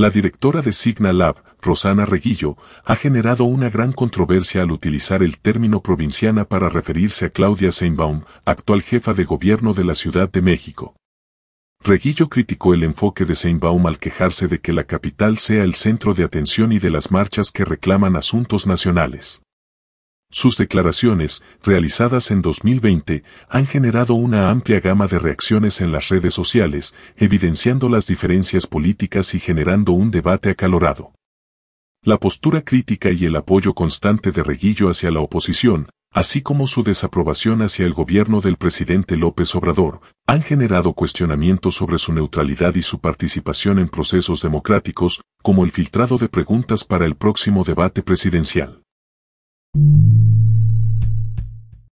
La directora de Signa Lab, Rosana Reguillo, ha generado una gran controversia al utilizar el término provinciana para referirse a Claudia Seinbaum, actual jefa de gobierno de la Ciudad de México. Reguillo criticó el enfoque de Seinbaum al quejarse de que la capital sea el centro de atención y de las marchas que reclaman asuntos nacionales. Sus declaraciones, realizadas en 2020, han generado una amplia gama de reacciones en las redes sociales, evidenciando las diferencias políticas y generando un debate acalorado. La postura crítica y el apoyo constante de Reguillo hacia la oposición, así como su desaprobación hacia el gobierno del presidente López Obrador, han generado cuestionamientos sobre su neutralidad y su participación en procesos democráticos, como el filtrado de preguntas para el próximo debate presidencial. you